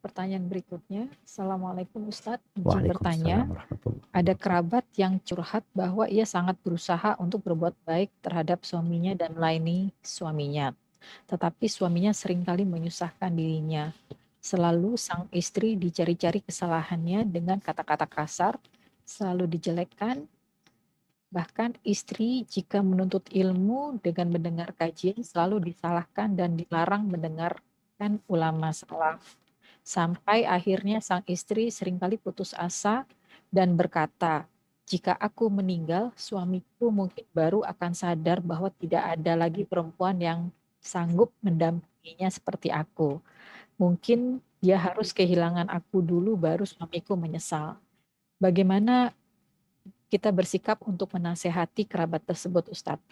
pertanyaan berikutnya. Assalamualaikum Ustadz. Mungkin bertanya, ada kerabat yang curhat bahwa ia sangat berusaha untuk berbuat baik terhadap suaminya dan melayani suaminya. Tetapi suaminya seringkali menyusahkan dirinya. Selalu sang istri dicari-cari kesalahannya dengan kata-kata kasar, selalu dijelekkan, Bahkan istri jika menuntut ilmu dengan mendengar kajian selalu disalahkan dan dilarang mendengarkan ulama salaf sampai akhirnya sang istri seringkali putus asa dan berkata, "Jika aku meninggal, suamiku mungkin baru akan sadar bahwa tidak ada lagi perempuan yang sanggup mendampinginya seperti aku. Mungkin dia harus kehilangan aku dulu baru suamiku menyesal." Bagaimana kita bersikap untuk menasehati kerabat tersebut, Ustadz?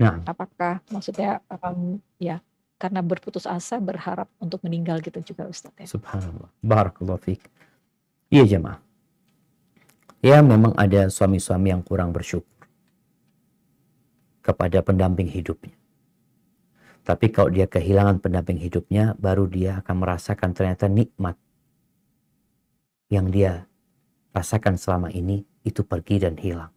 Ya. Apakah maksudnya um, ya karena berputus asa berharap untuk meninggal gitu juga Ustaz ya. Subhanallah. Barakallahu fiik. Iya jemaah. Ya memang ada suami-suami yang kurang bersyukur kepada pendamping hidupnya. Tapi kalau dia kehilangan pendamping hidupnya, baru dia akan merasakan ternyata nikmat yang dia rasakan selama ini itu pergi dan hilang.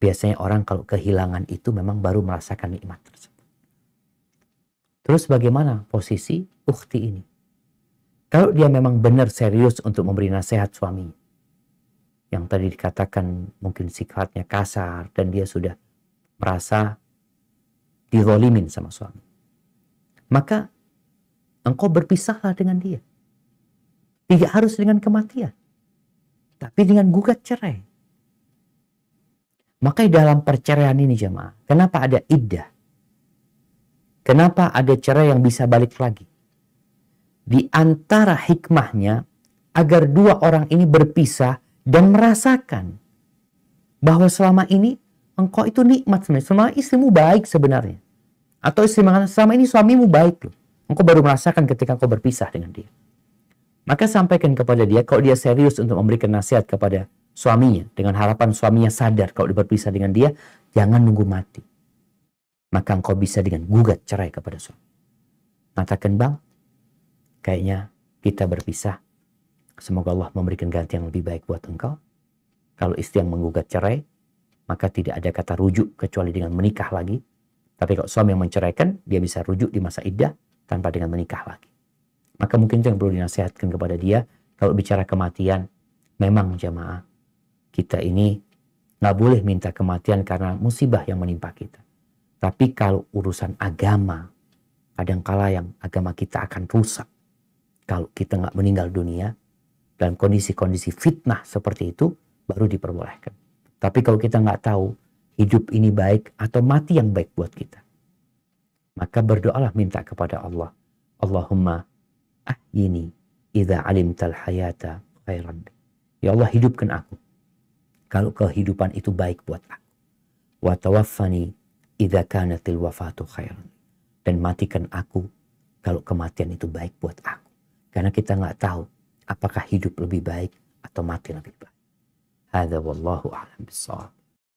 Biasanya orang kalau kehilangan itu memang baru merasakan nikmat tersebut. Terus bagaimana posisi ukti ini? Kalau dia memang benar serius untuk memberi nasihat suami, yang tadi dikatakan mungkin sifatnya kasar dan dia sudah merasa dizolimin sama suami. Maka engkau berpisahlah dengan dia. Tidak harus dengan kematian, tapi dengan gugat cerai. Maka dalam perceraian ini jemaah, kenapa ada iddah? Kenapa ada cara yang bisa balik lagi? Di antara hikmahnya, agar dua orang ini berpisah dan merasakan bahwa selama ini engkau itu nikmat sebenarnya. Selama istrimu baik sebenarnya. Atau istri selama ini suamimu baik loh. Engkau baru merasakan ketika engkau berpisah dengan dia. Maka sampaikan kepada dia kalau dia serius untuk memberikan nasihat kepada suaminya dengan harapan suaminya sadar kalau dia berpisah dengan dia jangan nunggu mati maka engkau bisa dengan gugat cerai kepada suami. Mengatakan bang, kayaknya kita berpisah. Semoga Allah memberikan ganti yang lebih baik buat engkau. Kalau istri yang menggugat cerai, maka tidak ada kata rujuk kecuali dengan menikah lagi. Tapi kalau suami yang menceraikan, dia bisa rujuk di masa iddah tanpa dengan menikah lagi. Maka mungkin itu yang perlu dinasihatkan kepada dia. Kalau bicara kematian, memang jamaah kita ini nggak boleh minta kematian karena musibah yang menimpa kita tapi kalau urusan agama, kadangkala yang agama kita akan rusak. Kalau kita nggak meninggal dunia, dalam kondisi-kondisi fitnah seperti itu, baru diperbolehkan. Tapi kalau kita nggak tahu hidup ini baik atau mati yang baik buat kita, maka berdoalah minta kepada Allah. Allahumma ahyini idha alimtal hayata khairan. Ya Allah hidupkan aku. Kalau kehidupan itu baik buat aku. Wa tawaffani idza kanatil wafatu khairan dan matikan aku kalau kematian itu baik buat aku karena kita nggak tahu apakah hidup lebih baik atau mati lebih baik Hada wallahu a'lam bisawab.